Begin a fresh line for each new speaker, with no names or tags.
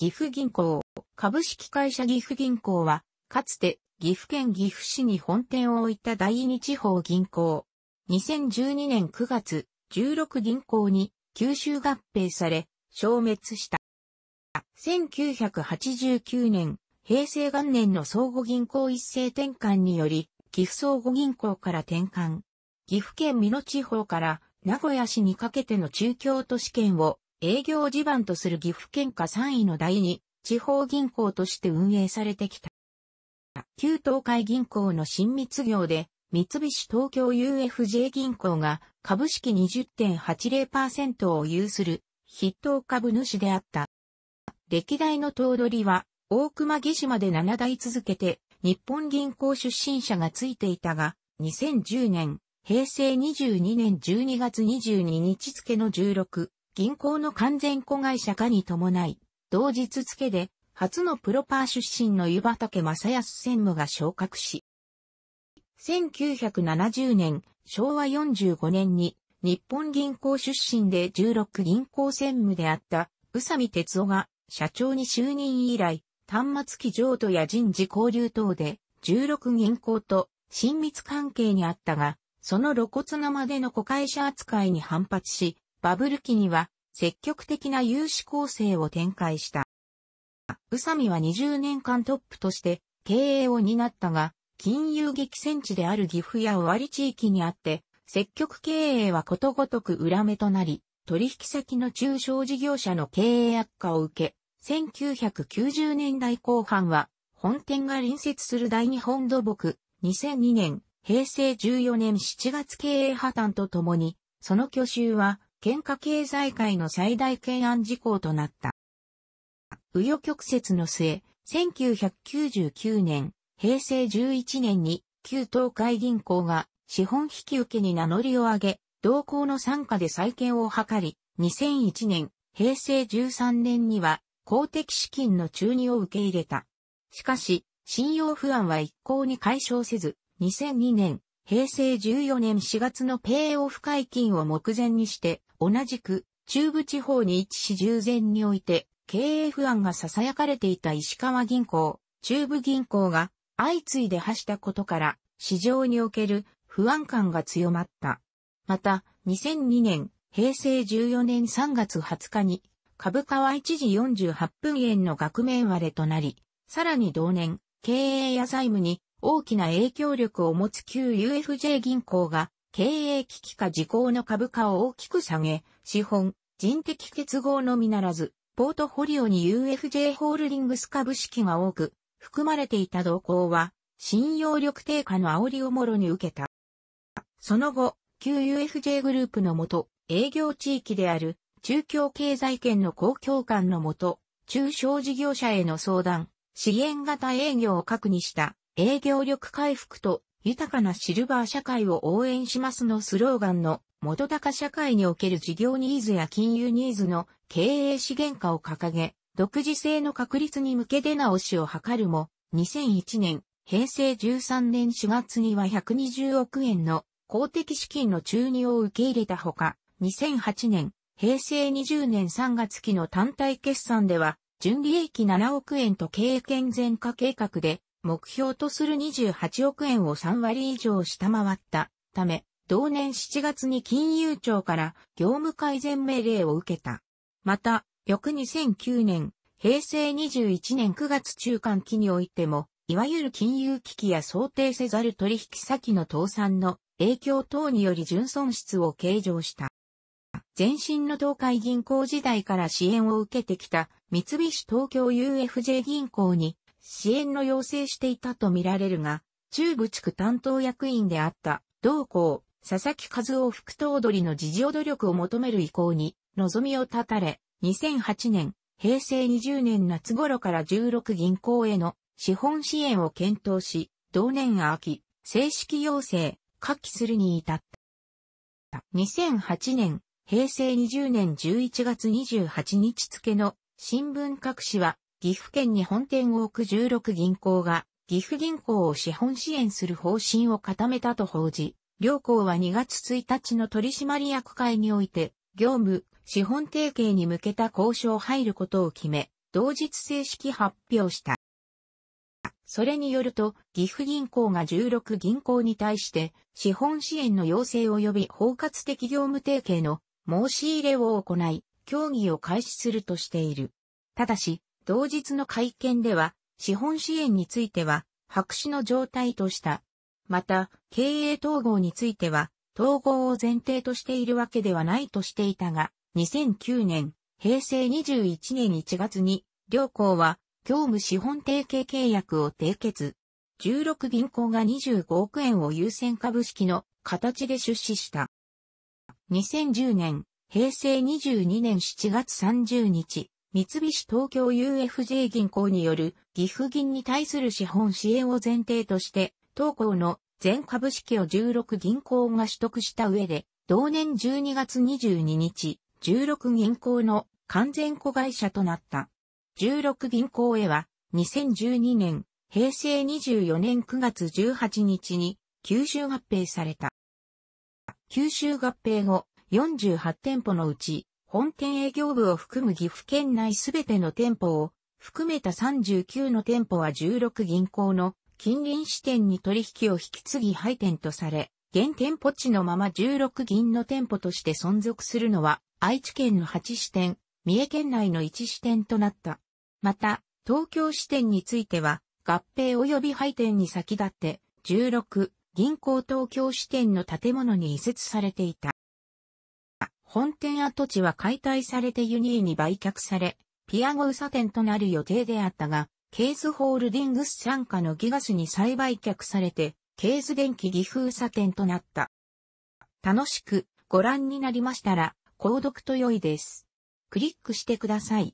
岐阜銀行。株式会社岐阜銀行は、かつて岐阜県岐阜市に本店を置いた第二地方銀行。2012年9月、16銀行に九州合併され、消滅した。1989年、平成元年の相互銀行一斉転換により、岐阜相互銀行から転換。岐阜県美濃地方から名古屋市にかけての中京都市圏を営業地盤とする岐阜県下3位の第二地方銀行として運営されてきた。旧東海銀行の新密業で、三菱東京 UFJ 銀行が株式20.80%を有する筆頭株主であった。歴代の頭取は大熊下島で7代続けて日本銀行出身者がついていたが、2010年、平成22年12月22日付の16銀行の完全子会社化に伴い、同日付で、初のプロパー出身の湯畑正康専務が昇格し、1970年、昭和45年に、日本銀行出身で16銀行専務であった、宇佐美哲夫が、社長に就任以来、端末機譲渡や人事交流等で、16銀行と親密関係にあったが、その露骨なまでの子会社扱いに反発し、バブル期には積極的な融資構成を展開した。宇佐美は20年間トップとして経営を担ったが、金融激戦地である岐阜や尾張地域にあって、積極経営はことごとく裏目となり、取引先の中小事業者の経営悪化を受け、1990年代後半は、本店が隣接する大日本土木、2002年、平成14年7月経営破綻とともに、その去就は、喧嘩経済界の最大懸案事項となった。紆余曲折の末、1999年、平成11年に旧東海銀行が資本引き受けに名乗りを上げ、同行の参加で再建を図り、2001年、平成13年には公的資金の注入を受け入れた。しかし、信用不安は一向に解消せず、2002年、平成14年4月のペイオフ解禁を目前にして、同じく中部地方に位置し従前において経営不安が囁かれていた石川銀行、中部銀行が相次いで発したことから市場における不安感が強まった。また、2002年、平成14年3月20日に株価は一時48分円の額面割れとなり、さらに同年、経営や財務に大きな影響力を持つ旧 UFJ 銀行が経営危機か時効の株価を大きく下げ、資本、人的結合のみならず、ポートフォリオに UFJ ホールディングス株式が多く、含まれていた動向は、信用力低下の煽りをもろに受けた。その後、旧 UFJ グループのもと、営業地域である、中京経済圏の公共間のもと、中小事業者への相談、支援型営業を核にした営業力回復と豊かなシルバー社会を応援しますのスローガンの、元高社会における事業ニーズや金融ニーズの経営資源化を掲げ、独自性の確立に向け出直しを図るも、2001年、平成13年4月には120億円の公的資金の注入を受け入れたほか、2008年、平成20年3月期の単体決算では、純利益7億円と経営健全化計画で、目標とする28億円を3割以上下回ったため、同年7月に金融庁から業務改善命令を受けた。また、翌2009年、平成21年9月中間期においても、いわゆる金融危機や想定せざる取引先の倒産の影響等により純損失を計上した。前身の東海銀行時代から支援を受けてきた三菱東京 UFJ 銀行に支援の要請していたとみられるが、中部地区担当役員であった同校、佐々木和夫副頭取の自助努力を求める意向に望みを絶たれ、2008年、平成20年夏頃から16銀行への資本支援を検討し、同年秋、正式要請、下記するに至った。2008年、平成20年11月28日付の新聞各紙は岐阜県に本店を置く16銀行が、岐阜銀行を資本支援する方針を固めたと報じ、両行は2月1日の取締役会において、業務、資本提携に向けた交渉入ることを決め、同日正式発表した。それによると、岐阜銀行が16銀行に対して、資本支援の要請及び包括的業務提携の申し入れを行い、協議を開始するとしている。ただし、同日の会見では、資本支援については、白紙の状態とした。また、経営統合については、統合を前提としているわけではないとしていたが、2009年、平成21年1月に、両校は、業務資本提携契約を締結。16銀行が25億円を優先株式の形で出資した。2010年、平成22年7月30日、三菱東京 UFJ 銀行による岐阜銀に対する資本支援を前提として、当行の全株式を16銀行が取得した上で、同年12月22日、16銀行の完全子会社となった。16銀行へは、2012年、平成24年9月18日に、九州合併された。九州合併後、48店舗のうち、本店営業部を含む岐阜県内すべての店舗を含めた39の店舗は16銀行の近隣支店に取引を引き継ぎ廃店とされ、現店舗地のまま16銀の店舗として存続するのは愛知県の8支店、三重県内の1支店となった。また、東京支店については、合併及び廃店に先立って、16、銀行東京支店の建物に移設されていた。本店跡地は解体されてユニーに売却され、ピアゴウサ店となる予定であったが、ケーズホールディングス傘下のギガスに再売却されて、ケーズ電気岐阜サ店となった。楽しくご覧になりましたら、購読と良いです。クリックしてください。